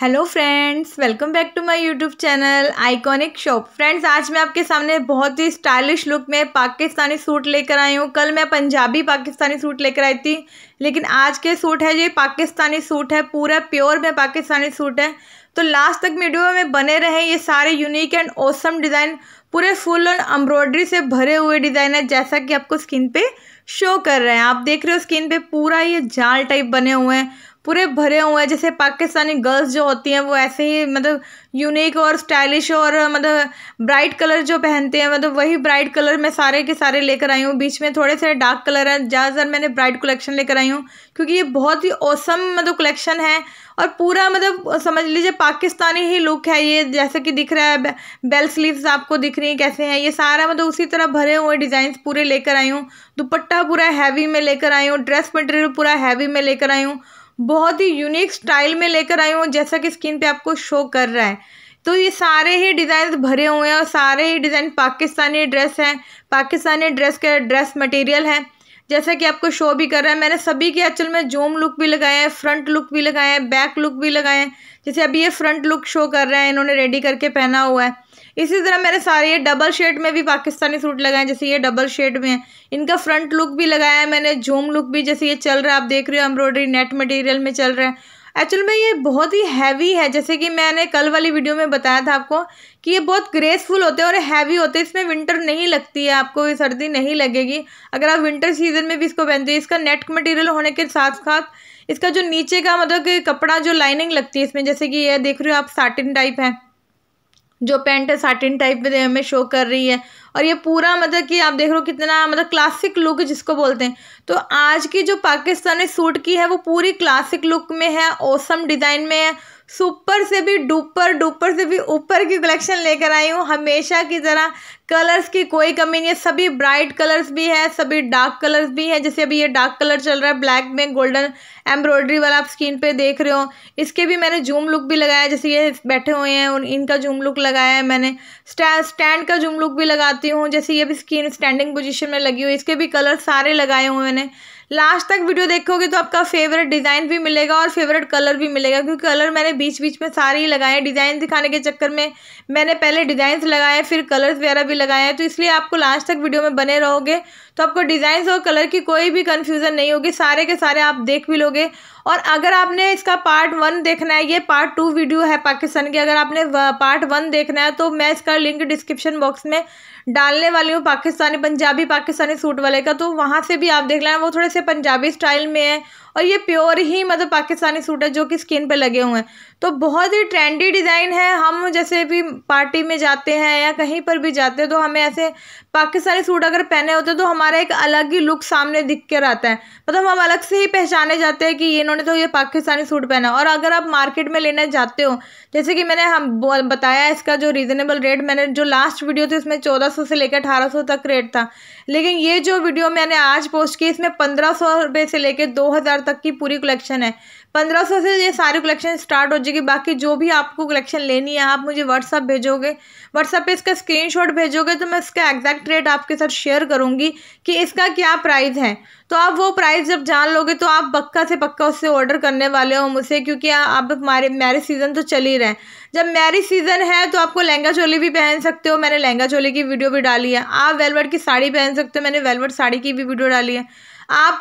hello friends welcome back to my YouTube channel iconic shop friends आज मैं आपके सामने बहुत ही स्टाइलिश लुक में पाकिस्तानी सूट लेकर आई हूँ कल मैं पंजाबी पाकिस्तानी सूट लेकर आई थी लेकिन आज के सूट है ये पाकिस्तानी सूट है पूरा प्योर में पाकिस्तानी सूट है तो लास्ट तक वीडियो में बने रहें ये सारे यूनिक एंड ओसम डिज़ाइन पूरे फुल और एम्ब्रॉयडरी से भरे हुए डिज़ाइन है जैसा कि आपको स्किन पे शो कर रहे हैं आप देख रहे हो स्किन पे पूरा ये जाल टाइप बने हुए हैं पूरे भरे हुए हैं जैसे पाकिस्तानी गर्ल्स जो होती हैं वो ऐसे ही मतलब यूनिक और स्टाइलिश और मतलब ब्राइट कलर जो पहनते हैं मतलब वही ब्राइट कलर मैं सारे के सारे लेकर आई हूँ बीच में थोड़े से डार्क कलर हैं ज़्यादातर मैंने ब्राइट कलेक्शन लेकर आई हूँ क्योंकि ये बहुत ही औसम मतलब कलेक्शन है और पूरा मतलब समझ लीजिए पाकिस्तानी ही लुक है ये जैसे कि दिख रहा है बेल स्लीव्स आपको दिख रही हैं कैसे हैं ये सारा मतलब उसी तरह भरे हुए डिज़ाइंस पूरे लेकर आई हूँ दुपट्टा पूरा हैवी में लेकर आई हूँ ड्रेस मटेरियल पूरा हैवी में लेकर आई हूँ बहुत ही यूनिक स्टाइल में लेकर आई हूँ जैसा कि स्क्रीन पे आपको शो कर रहा है तो ये सारे ही डिज़ाइन भरे हुए हैं और सारे ही डिज़ाइन पाकिस्तानी ड्रेस हैं पाकिस्तानी ड्रेस के ड्रेस मटेरियल है जैसा कि आपको शो भी कर रहा है मैंने सभी के एक्चुअल में जूम लुक भी लगाए हैं फ्रंट लुक भी लगाए हैं बैक लुक भी लगाए हैं जैसे अभी ये फ्रंट लुक शो कर रहे हैं इन्होंने रेडी करके पहना हुआ है इसी तरह मैंने सारे ये डबल शेड में भी पाकिस्तानी सूट लगाए जैसे ये डबल शेड में है इनका फ्रंट लुक भी लगाया है मैंने झूम लुक भी जैसे ये चल रहा है आप देख रहे हो एम्ब्रॉयडरी नेट मटेरियल में चल रहा है एक्चुअल में ये बहुत ही हैवी है जैसे कि मैंने कल वाली वीडियो में बताया था आपको कि ये बहुत ग्रेसफुल होते हैं और हैवी होते हैं इसमें विंटर नहीं लगती है आपको ये सर्दी नहीं लगेगी अगर आप विंटर सीजन में भी इसको पहनते हैं इसका नेट मटेरियल होने के साथ साथ इसका जो नीचे का मतलब कि कपड़ा जो लाइनिंग लगती है इसमें जैसे कि ये देख रहे हो आप साटिन टाइप है जो पेंट है साटिन टाइप में हमें शो कर रही है और ये पूरा मतलब कि आप देख रहे हो कितना मतलब क्लासिक लुक जिसको बोलते हैं तो आज की जो पाकिस्तानी सूट की है वो पूरी क्लासिक लुक में है ओसम डिज़ाइन में है सुपर से भी डुपर डुपर से भी ऊपर की कलेक्शन लेकर आई हूँ हमेशा की तरह कलर्स की कोई कमी नहीं है सभी ब्राइट कलर्स भी है सभी डार्क कलर्स भी हैं जैसे अभी ये डार्क कलर चल रहा है ब्लैक में गोल्डन एम्ब्रॉयडरी वाला आप स्क्रीन पे देख रहे हो इसके भी मैंने जूम लुक भी लगाया जैसे ये बैठे हुए हैं उन इनका जूम लुक लगाया है मैंने स्टैंड का जूम लुक भी लगाती हूँ जैसे ये भी स्क्रीन स्टैंडिंग पोजिशन में लगी हुई इसके भी कलर सारे लगाए हुए मैंने लास्ट तक वीडियो देखोगे तो आपका फेवरेट डिज़ाइन भी मिलेगा और फेवरेट कलर भी मिलेगा क्योंकि कलर मैंने बीच बीच में सारे ही लगाए डिज़ाइन दिखाने के चक्कर में मैंने पहले डिज़ाइंस लगाए फिर कलर्स वगैरह भी भी लगाए हैं तो इसलिए आपको लास्ट तक वीडियो में बने रहोगे तो आपको डिज़ाइन और कलर की कोई भी कन्फ्यूज़न नहीं होगी सारे के सारे आप देख भी लोगे और अगर आपने इसका पार्ट वन देखना है ये पार्ट टू वीडियो है पाकिस्तान की अगर आपने पार्ट वन देखना है तो मैं इसका लिंक डिस्क्रिप्शन बॉक्स में डालने वाली हूँ पाकिस्तानी पंजाबी पाकिस्तानी सूट वाले का तो वहाँ से भी आप देख लेना वो थोड़े से पंजाबी स्टाइल में है और ये प्योर ही मतलब पाकिस्तानी सूट है जो कि स्किन पे लगे हुए हैं तो बहुत ही ट्रेंडी डिज़ाइन है हम जैसे भी पार्टी में जाते हैं या कहीं पर भी जाते हैं तो हमें ऐसे पाकिस्तानी सूट अगर पहने होते तो हमारा एक अलग ही लुक सामने दिख कर आता है मतलब हम अलग से ही पहचाने जाते हैं कि इन्होंने तो ये पाकिस्तानी सूट पहना और अगर आप मार्केट में लेने जाते हो जैसे कि मैंने हम बताया इसका जो रीज़नेबल रेट मैंने जो लास्ट वीडियो थी उसमें चौदह से लेकर अठारह तक रेट था लेकिन ये जो वीडियो मैंने आज पोस्ट की इसमें पंद्रह सौ से लेकर दो हज़ार तक की पूरी कलेक्शन है पंद्रह सौ से ये सारी कलेक्शन स्टार्ट हो जाएगी बाकी जो भी आपको कलेक्शन लेनी है आप मुझे व्हाट्सअप भेजोगे व्हाट्सअप पे इसका स्क्रीनशॉट भेजोगे तो मैं इसका एग्जैक्ट रेट आपके साथ शेयर करूँगी कि इसका क्या प्राइस है तो आप वो प्राइस जब जान लोगे तो आप पक्का से पक्का उससे ऑर्डर करने वाले हो मुझसे क्योंकि अब हमारे मैरिज सीज़न तो चल ही रहे जब मैरिज सीज़न है तो आपको लहंगा चोली भी पहन सकते हो मैंने लहंगा चोली की वीडियो भी डाली है आप वेलवेट की साड़ी पहन सकते हो मैंने वेलवेट साड़ी की भी वीडियो डाली है आप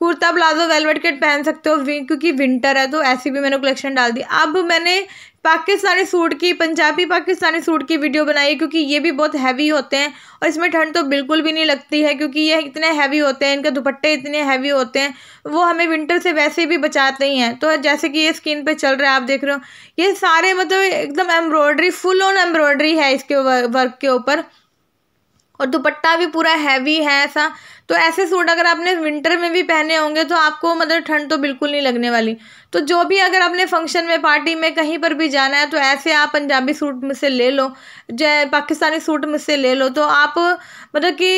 कुर्ता प्लाजो वेलवेट कट पहन सकते हो क्योंकि विंटर है तो ऐसी भी मैंने कलेक्शन डाल दी अब मैंने पाकिस्तानी सूट की पंजाबी पाकिस्तानी सूट की वीडियो बनाई क्योंकि ये भी बहुत हैवी होते हैं और इसमें ठंड तो बिल्कुल भी नहीं लगती है क्योंकि ये इतने हैवी होते हैं इनके दुपट्टे इतने हैवी होते हैं वो हमें विंटर से वैसे भी बचाते ही हैं तो जैसे कि ये स्किन पे चल रहा है आप देख रहे हो ये सारे मतलब एकदम एम्ब्रॉयडरी फुल ऑन एम्ब्रॉयडरी है इसके वर्क के ऊपर और दुपट्टा भी पूरा हैवी है ऐसा तो ऐसे सूट अगर आपने विंटर में भी पहने होंगे तो आपको मतलब ठंड तो बिल्कुल नहीं लगने वाली तो जो भी अगर आपने फंक्शन में पार्टी में कहीं पर भी जाना है तो ऐसे आप पंजाबी सूट मुझसे ले लो जय पाकिस्तानी सूट मुझसे ले लो तो आप मतलब कि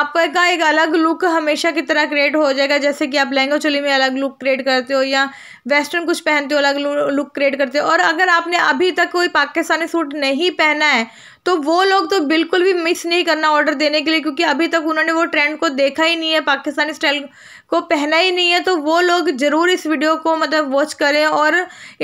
आपका एक अलग लुक हमेशा की तरह क्रिएट हो जाएगा जैसे कि आप लहंगा चोली में अलग लुक क्रिएट करते हो या वेस्टर्न कुछ पहनते हो अलग लुक क्रिएट करते हो और अगर आपने अभी तक कोई पाकिस्तानी सूट नहीं पहना है तो वो लोग तो बिल्कुल भी मिस नहीं करना ऑर्डर देने के लिए क्योंकि अभी तक उन्होंने वो ट्रेंड को देखा ही नहीं है पाकिस्तानी स्टाइल को पहना ही नहीं है तो वो लोग ज़रूर इस वीडियो को मतलब वॉच करें और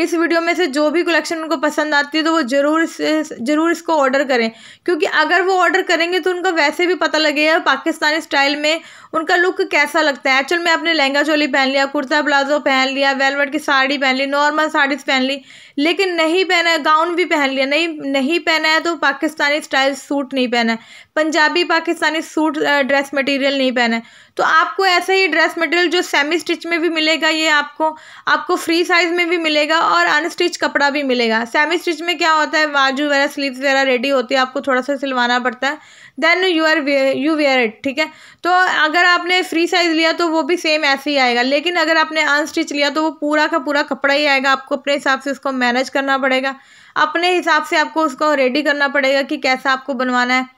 इस वीडियो में से जो भी कलेक्शन उनको पसंद आती है तो वो ज़रूर इस ज़रूर इसको ऑर्डर करें क्योंकि अगर वो ऑर्डर करेंगे तो उनका वैसे भी पता लगेगा पाकिस्तानी स्टाइल में उनका लुक कैसा लगता है एक्चुअल में आपने लहंगा चोली पहन लिया कुर्ता प्लाजो पहन लिया वेलवेट की साड़ी पहन ली नॉर्मल साड़ीज़ पहन ली लेकिन नहीं पहना है गाउन भी पहन लिया नहीं नहीं पहना है तो पाकिस्तान पाकिस्तानी स्टाइल सूट नहीं पहना है Punjabi Pakistani suit dress material नहीं पहना है तो आपको ऐसा ही ड्रेस मटेरियल जो सेमी स्टिच में भी मिलेगा ये आपको आपको फ्री साइज़ में भी मिलेगा और अनस्टिच कपड़ा भी मिलेगा सेमी स्टिच में क्या होता है बाजू वगैरह स्लीव्स वगैरह रेडी होती है आपको थोड़ा सा सिलवाना पड़ता है then you are you wear it ठीक है तो अगर आपने फ्री साइज़ लिया तो वो भी सेम ऐसे ही आएगा लेकिन अगर आपने अनस्टिच लिया तो वो पूरा का पूरा कपड़ा ही आएगा आपको अपने हिसाब से उसको मैनेज करना पड़ेगा अपने हिसाब से आपको उसको रेडी करना पड़ेगा कि कैसा आपको बनवाना है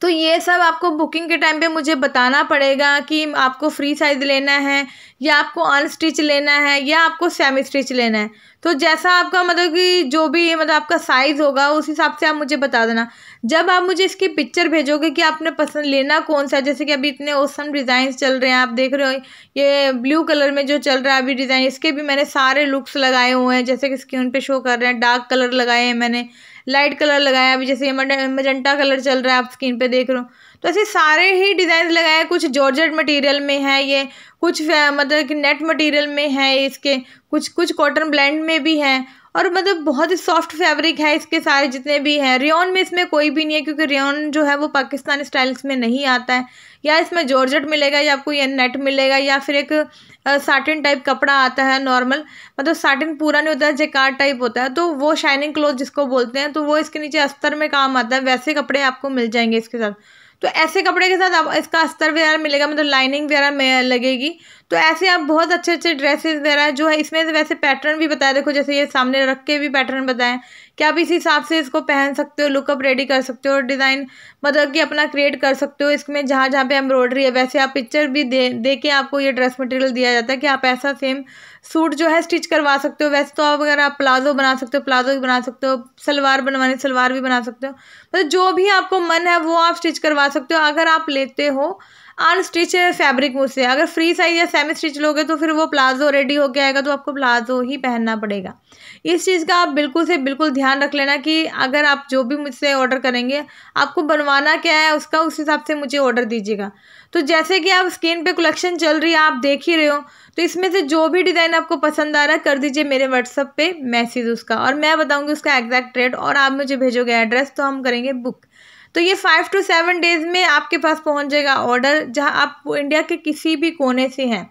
तो ये सब आपको बुकिंग के टाइम पे मुझे बताना पड़ेगा कि आपको फ्री साइज़ लेना है या आपको अनस्टिच लेना है या आपको सेमी स्टिच लेना है तो जैसा आपका मतलब कि जो भी मतलब आपका साइज़ होगा उस हिसाब से आप मुझे बता देना जब आप मुझे इसकी पिक्चर भेजोगे कि आपने पसंद लेना कौन सा जैसे कि अभी इतने ओसम डिज़ाइन चल रहे हैं आप देख रहे हो ये ब्लू कलर में जो चल रहा है अभी डिज़ाइन इसके भी मैंने सारे लुक्स लगाए हुए हैं जैसे कि स्क्रीन पे शो कर रहे हैं डार्क कलर लगाए हैं मैंने लाइट कलर लगाया अभी जैसे मजेंटा कलर चल रहा है आप स्क्रीन पे देख रहे हो तो ऐसे सारे ही डिज़ाइन लगाए कुछ जॉर्जेट मटेरियल में है ये कुछ मतलब कि नेट मटेरियल में है इसके कुछ कुछ कॉटन ब्लैंड में भी है और मतलब बहुत ही सॉफ्ट फैब्रिक है इसके सारे जितने भी हैं रेन में इसमें कोई भी नहीं है क्योंकि रियोन जो है वो पाकिस्तानी स्टाइल्स में नहीं आता है या इसमें जॉर्जट मिलेगा या आपको ये नेट मिलेगा या फिर एक साटिन टाइप कपड़ा आता है नॉर्मल मतलब साटिन पूरा नहीं होता है जेकार टाइप होता है तो वो शाइनिंग क्लोथ जिसको बोलते हैं तो वो इसके नीचे अस्तर में काम आता है वैसे कपड़े आपको मिल जाएंगे इसके साथ तो ऐसे कपड़े के साथ आप इसका अस्तर वगैरह मिलेगा मतलब लाइनिंग वगैरह लगेगी तो ऐसे आप बहुत अच्छे अच्छे ड्रेसेस वगैरह जो है इसमें से वैसे पैटर्न भी बताया देखो जैसे ये सामने रख के भी पैटर्न बताएं कि आप इसी हिसाब से इसको पहन सकते हो लुकअप रेडी कर सकते हो डिज़ाइन मतलब कि अपना क्रिएट कर सकते हो इसमें जहाँ जहाँ पे एम्ब्रॉयडरी है वैसे आप पिक्चर भी दे दे के आपको ये ड्रेस मटेरियल दिया जाता है कि आप ऐसा सेम सूट जो है स्टिच करवा सकते हो वैसे तो आप अगर आप प्लाजो बना सकते हो प्लाजो भी बना सकते हो सलवार बनवानी सलवार भी बना सकते हो मतलब जो भी आपको मन है वो आप स्टिच करवा सकते हो अगर आप लेते हो अनस्टिच फैब्रिक मुझसे अगर फ्री साइज या सेमी स्टिच लोगे तो फिर वो प्लाजो रेडी होके आएगा तो आपको प्लाजो ही पहनना पड़ेगा इस चीज़ का आप बिल्कुल से बिल्कुल ध्यान रख लेना कि अगर आप जो भी मुझसे ऑर्डर करेंगे आपको बनवाना क्या है उसका उस हिसाब से मुझे ऑर्डर दीजिएगा तो जैसे कि आप स्क्रीन पे कलेक्शन चल रही है आप देख ही रहे हो तो इसमें से जो भी डिज़ाइन आपको पसंद आ रहा है कर दीजिए मेरे व्हाट्सअप पे मैसेज उसका और मैं बताऊँगी उसका एग्जैक्ट रेट और आप मुझे भेजोगे एड्रेस तो हम करेंगे बुक तो ये फाइव टू सेवन डेज़ में आपके पास पहुंच जाएगा ऑर्डर जहां आप इंडिया के किसी भी कोने से हैं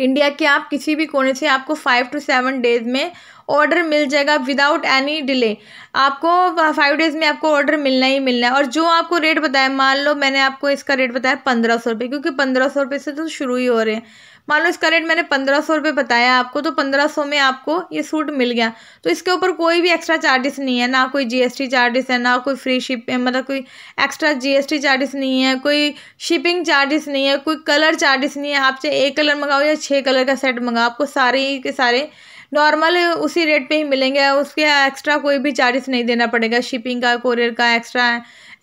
इंडिया के आप किसी भी कोने से आपको फाइव टू सेवन डेज़ में ऑर्डर मिल जाएगा विदाउट एनी डिले आपको फाइव डेज़ में आपको ऑर्डर मिलना ही मिलना है और जो आपको रेट बताया मान लो मैंने आपको इसका रेट बताया पंद्रह सौ रुपये क्योंकि पंद्रह सौ रुपये से तो शुरू ही हो रहे हैं मान लो इसका रेट मैंने पंद्रह सौ रुपये बताया आपको तो पंद्रह सौ में आपको ये सूट मिल गया तो इसके ऊपर कोई भी एक्स्ट्रा चार्जेस नहीं है ना कोई जीएसटी चार्जेस है ना कोई फ्री शिप मतलब कोई एक्स्ट्रा जीएसटी चार्जेस नहीं है कोई शिपिंग चार्जेस नहीं है कोई कलर चार्जेस नहीं है आप चाहे एक कलर मंगाओ या छः कलर का सेट मंगाओ आपको सारे के सारे नॉर्मल उसी रेट पर ही मिलेंगे उसके एक्स्ट्रा कोई भी चार्जेस नहीं देना पड़ेगा शिपिंग का कोरियर का एक्स्ट्रा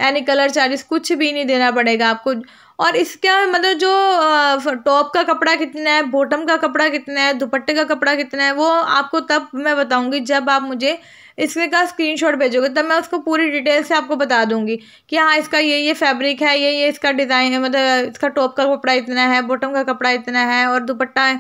यानी कलर चार्जेस कुछ भी नहीं देना पड़ेगा आपको और इसका मतलब जो टॉप का कपड़ा कितना है बॉटम का कपड़ा कितना है दुपट्टे का कपड़ा कितना है वो आपको तब मैं बताऊँगी जब आप मुझे इसके का स्क्रीनशॉट भेजोगे तब मैं उसको पूरी डिटेल से आपको बता दूंगी कि हाँ इसका ये ये फैब्रिक है ये ये इसका डिज़ाइन है मतलब इसका टॉप का कपड़ा इतना है बॉटम का कपड़ा इतना है और दुपट्टा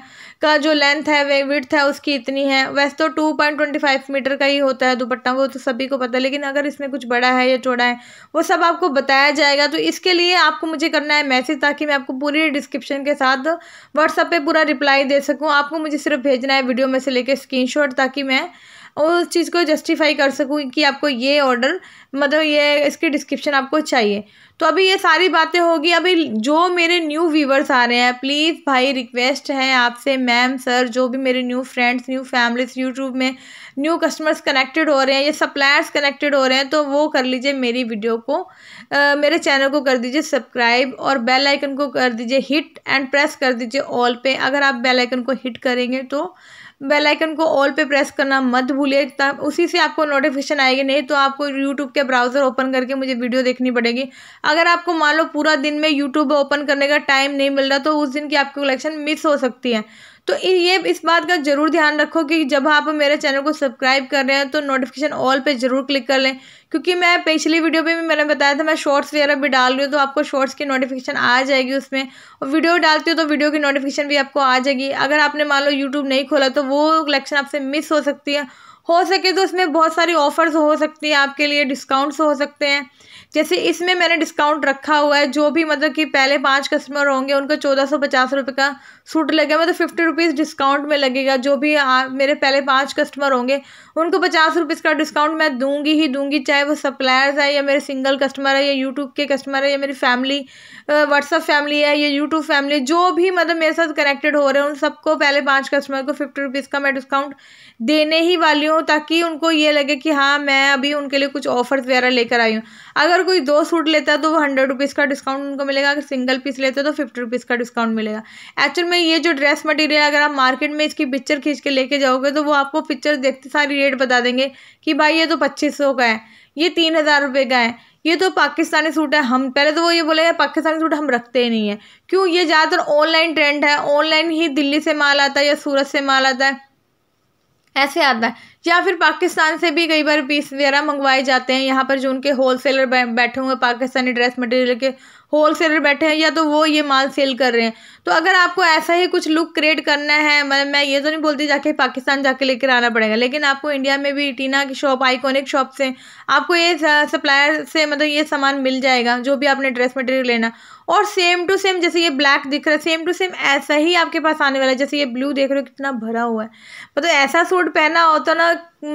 का जो लेंथ है वे विड्थ है उसकी इतनी है वैसे तो two point twenty five meter का ही होता है दुपट्टा वो तो सभी को पता है लेकिन अगर इसमें कुछ बड़ा है या चौड़ा है वो सब आपको बताया जाएगा तो इसके लिए आपको मुझे करना है मैसेज ताकि मैं आपको पूरी डिस्क्रिप्शन के साथ व्हाट्सअप पर पूरा रिप्लाई दे सकूँ आपको मुझे सिर्फ भेजना है वीडियो में से लेकर स्क्रीनशॉट ताकि मैं उस चीज़ को जस्टिफाई कर सकूँ कि आपको ये ऑर्डर मतलब ये इसकी डिस्क्रिप्शन आपको चाहिए तो अभी ये सारी बातें होगी अभी जो मेरे न्यू व्यूवर्स आ रहे हैं प्लीज़ भाई रिक्वेस्ट है आपसे मैम सर जो भी मेरे new friends new families YouTube में न्यू कस्टमर्स कनेक्टेड हो रहे हैं या सप्लायर्स कनेक्टेड हो रहे हैं तो वो कर लीजिए मेरी वीडियो को आ, मेरे चैनल को कर दीजिए सब्सक्राइब और बेल आइकन को कर दीजिए हिट एंड प्रेस कर दीजिए ऑल पे अगर आप बेल आइकन को हिट करेंगे तो बेल आइकन को ऑल पे प्रेस करना मत भूलिए उसी से आपको नोटिफिकेशन आएगी नहीं तो आपको यूट्यूब के ब्राउज़र ओपन करके मुझे वीडियो देखनी पड़ेगी अगर आपको मान लो पूरा दिन में यूट्यूब ओपन करने का टाइम नहीं मिल रहा तो उस दिन की आपकी कलेक्शन मिस हो सकती है तो ये इस बात का ज़रूर ध्यान रखो कि जब आप मेरे चैनल को सब्सक्राइब कर रहे हैं तो नोटिफिकेशन ऑल पे ज़रूर क्लिक कर लें क्योंकि मैं पिछली वीडियो पे भी मैंने बताया था मैं शॉर्ट्स वगैरह भी डाल रही हूँ तो आपको शॉर्ट्स की नोटिफिकेशन आ जाएगी उसमें और वीडियो डालती हो तो वीडियो की नोटिफिकेशन भी आपको आ जाएगी अगर आपने मान लो यूट्यूब नहीं खोला तो वो कलेक्शन आपसे मिस हो सकती है हो सके तो उसमें बहुत सारी ऑफ़र्स हो सकती हैं आपके लिए डिस्काउंट्स हो सकते हैं जैसे इसमें मैंने डिस्काउंट रखा हुआ है जो भी मतलब कि पहले पाँच कस्टमर होंगे उनको चौदह सौ पचास रुपये का सूट लगेगा मतलब फिफ्टी रुपीज़ डिस्काउंट में लगेगा जो भी आ, मेरे पहले पाँच कस्टमर होंगे उनको पचास रुपीज़ का डिस्काउंट मैं दूंगी ही दूंगी चाहे वो सप्लायर्स है या मेरे सिंगल कस्टमर है या यूट्यूब के कस्टमर है या मेरी फैमिली व्हाट्सअप फैमिली है या यूट्यूब फैमिली जो भी मतलब मेरे साथ कनेक्टेड हो रहे हैं उन सबको पहले पाँच कस्टमर को फिफ्टी रुपीज़ का मैं डिस्काउंट देने ही वाली हूँ हूँ ताकि उनको ये लगे कि हाँ मैं अभी उनके लिए कुछ ऑफर्स वगैरह लेकर आई हूँ अगर कोई दो सूट लेता है तो वो हंड्रेड रुपीज़ का डिस्काउंट उनको मिलेगा अगर सिंगल पीस लेते हैं तो फिफ्टी रुपीज़ का डिस्काउंट मिलेगा एक्चुअल में ये जो ड्रेस मटेरियल अगर आप मार्केट में इसकी पिक्चर खींच के लेके जाओगे तो वो आपको पिक्चर देखते सारी रेट बता देंगे कि भाई ये तो पच्चीस सौ का है ये तीन हज़ार रुपये का है ये तो पाकिस्तानी सूट है हम पहले तो वो ये बोले पाकिस्तानी सूट हम रखते ही नहीं है क्यों ये ज़्यादातर ऑनलाइन ट्रेंड है ऑनलाइन ही दिल्ली से माल आता है या सूरत से माल आता है ऐसे आता है या फिर पाकिस्तान से भी कई बार पीस वगैरह मंगवाए जाते हैं यहाँ पर जो उनके होल सेलर बैठे हुए पाकिस्तानी ड्रेस मटेरियल के होल सेलर बैठे हैं या तो वो ये माल सेल कर रहे हैं तो अगर आपको ऐसा ही कुछ लुक क्रिएट करना है मैं मैं ये तो नहीं बोलती जाके पाकिस्तान जाके लेकर आना पड़ेगा लेकिन आपको इंडिया में भी टीना की शॉप आइकॉनिक शॉप से आपको ये सप्लायर से मतलब ये सामान मिल जाएगा जो भी आपने ड्रेस मटेरियल लेना और सेम टू सेम जैसे ये ब्लैक दिख रहा है सेम टू सेम ऐसा ही आपके पास आने वाला है जैसे ये ब्लू देख रहे हो कितना भरा हुआ है मतलब ऐसा सूट पहना होता तो ना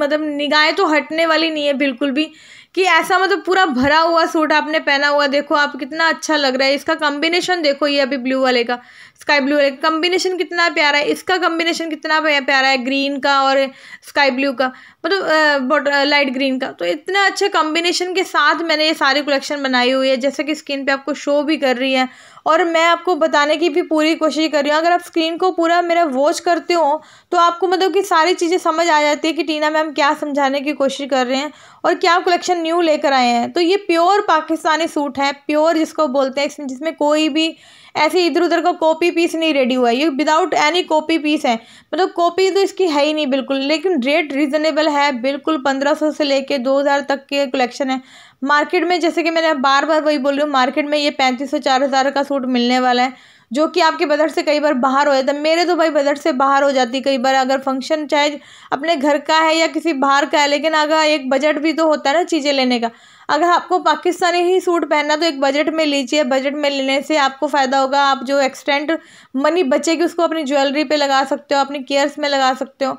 मतलब निगाहें तो हटने वाली नहीं है बिल्कुल भी कि ऐसा मतलब पूरा भरा हुआ सूट आपने पहना हुआ देखो आप कितना अच्छा लग रहा है इसका कॉम्बिनेशन देखो ये अभी ब्लू वाले का स्काई ब्लू वाले का कॉम्बिनेशन कितना प्यारा है इसका कॉम्बिनेशन कितना प्यारा है ग्रीन का और स्काई ब्लू का मतलब लाइट ग्रीन का तो इतना अच्छे कॉम्बिनेशन के साथ मैंने ये सारी कलेक्शन बनाई हुई है जैसे कि स्किन पर आपको शो भी कर रही है और मैं आपको बताने की भी पूरी कोशिश कर रही हूँ अगर आप स्क्रीन को पूरा मेरा वॉच करते हो तो आपको मतलब कि सारी चीज़ें समझ आ जाती है कि टीना मैम क्या समझाने की कोशिश कर रहे हैं और क्या कलेक्शन न्यू लेकर आए हैं तो ये प्योर पाकिस्तानी सूट है प्योर जिसको बोलते हैं जिसमें कोई भी ऐसे इधर उधर का कॉपी पीस नहीं रेडी हुआ है ये विदाउट एनी कॉपी पीस है मतलब कॉपी तो इसकी है ही नहीं बिल्कुल लेकिन रेट रीज़नेबल है बिल्कुल पंद्रह सौ से लेके दो हज़ार तक के कलेक्शन है मार्केट में जैसे कि मैंने बार बार वही बोल रही हूँ मार्केट में ये पैंतीस सौ चार हज़ार का सूट मिलने वाला है जो कि आपके बजट से कई बार बाहर हो जाता है मेरे तो भाई बजट से बाहर हो जाती कई बार अगर फंक्शन चाहे अपने घर का है या किसी बाहर का है लेकिन अगर एक बजट भी तो होता है ना चीज़ें लेने का अगर आपको पाकिस्तानी ही सूट पहनना तो एक बजट में लीजिए बजट में लेने से आपको फ़ायदा होगा आप जो एक्सटेंट मनी बचेगी उसको अपनी ज्वेलरी पे लगा सकते हो अपनी केयर्स में लगा सकते हो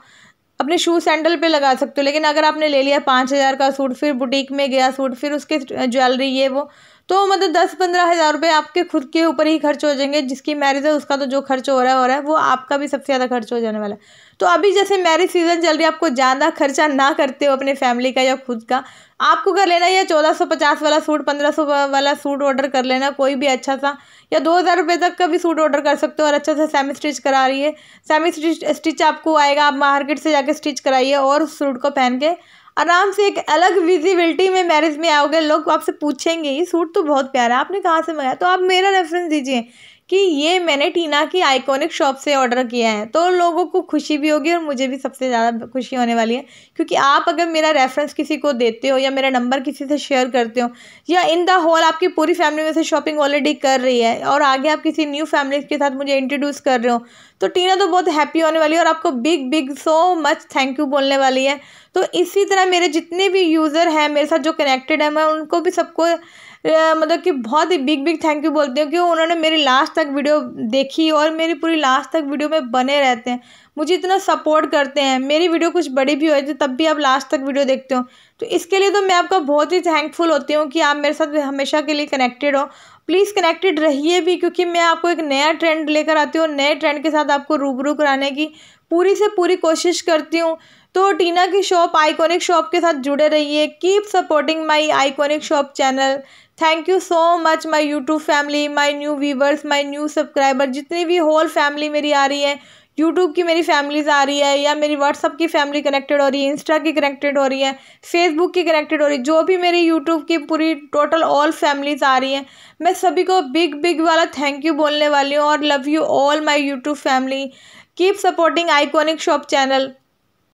अपने शूज़ सैंडल पे लगा सकते हो लेकिन अगर आपने ले लिया पाँच हज़ार का सूट फिर बुटीक में गया सूट फिर उसके ज्वेलरी ये वो तो मतलब दस पंद्रह हज़ार रुपये आपके खुद के ऊपर ही खर्च हो जाएंगे जिसकी मैरिज है उसका तो जो खर्च हो रहा है हो रहा है वो आपका भी सबसे ज़्यादा खर्च हो जाने वाला है तो अभी जैसे मैरिज सीज़न चल रही है आपको ज़्यादा खर्चा ना करते हो अपने फैमिली का या खुद का आपको कर लेना या चौदह सौ पचास वाला सूट पंद्रह सौ वाला सूट ऑर्डर कर लेना कोई भी अच्छा सा या दो हज़ार रुपये तक का भी सूट ऑर्डर कर सकते हो और अच्छा सा सेमी स्टिच करा रही है सेमी स्टिच स्टिच आपको आएगा आप मार्केट से जाके स्टिच कराइए और उस सूट को पहन के आराम से एक अलग विजिबिलिटी में मैरिज में आओगे लोग तो आपसे पूछेंगे ये सूट तो बहुत प्यारा है आपने कहाँ से मंगाया तो आप मेरा रेफरेंस दीजिए कि ये मैंने टीना की आइकॉनिक शॉप से ऑर्डर किया है तो लोगों को खुशी भी होगी और मुझे भी सबसे ज़्यादा खुशी होने वाली है क्योंकि आप अगर मेरा रेफरेंस किसी को देते हो या मेरा नंबर किसी से शेयर करते हो या इन द होल आपकी पूरी फैमिली में से शॉपिंग ऑलरेडी कर रही है और आगे आप किसी न्यू फैमिली के साथ मुझे इंट्रोड्यूस कर रहे हो तो टीना तो बहुत हैप्पी होने वाली है और आपको big big so much thank you बोलने वाली है तो इसी तरह मेरे जितने भी यूज़र हैं मेरे साथ जो कनेक्टेड है मैं उनको भी सबको मतलब कि बहुत ही बिग बिग थैंक यू बोलती हूँ क्योंकि उन्होंने मेरी लास्ट तक वीडियो देखी और मेरी पूरी लास्ट तक वीडियो में बने रहते हैं मुझे इतना सपोर्ट करते हैं मेरी वीडियो कुछ बड़ी भी हो जाती तब भी आप लास्ट तक वीडियो देखते हो तो इसके लिए तो मैं आपका बहुत ही थैंकफुल होती हूँ कि आप मेरे साथ हमेशा के लिए कनेक्टेड हो प्लीज़ कनेक्टेड रहिए भी क्योंकि मैं आपको एक नया ट्रेंड लेकर आती हूँ नए ट्रेंड के साथ आपको रूबरू कराने की पूरी से पूरी कोशिश करती हूँ तो टीना की शॉप आइकॉनिक शॉप के साथ जुड़े रहिए keep supporting my iconic shop channel thank you so much my YouTube family my new viewers my new subscriber जितनी भी होल फैमिली मेरी आ रही है यूट्यूब की मेरी फैमिलीज़ आ रही है या मेरी व्हाट्सअप की फैमिली कनेक्टेड हो रही है इंस्टा की कनेक्टेड हो रही है फेसबुक की कनेक्टेड हो रही है जो भी मेरी यूट्यूब की पूरी टोटल ऑल फैमिलीज़ आ रही हैं मैं सभी को बिग बिग वाला थैंक यू बोलने वाली हूँ और love you all my YouTube family keep supporting iconic shop channel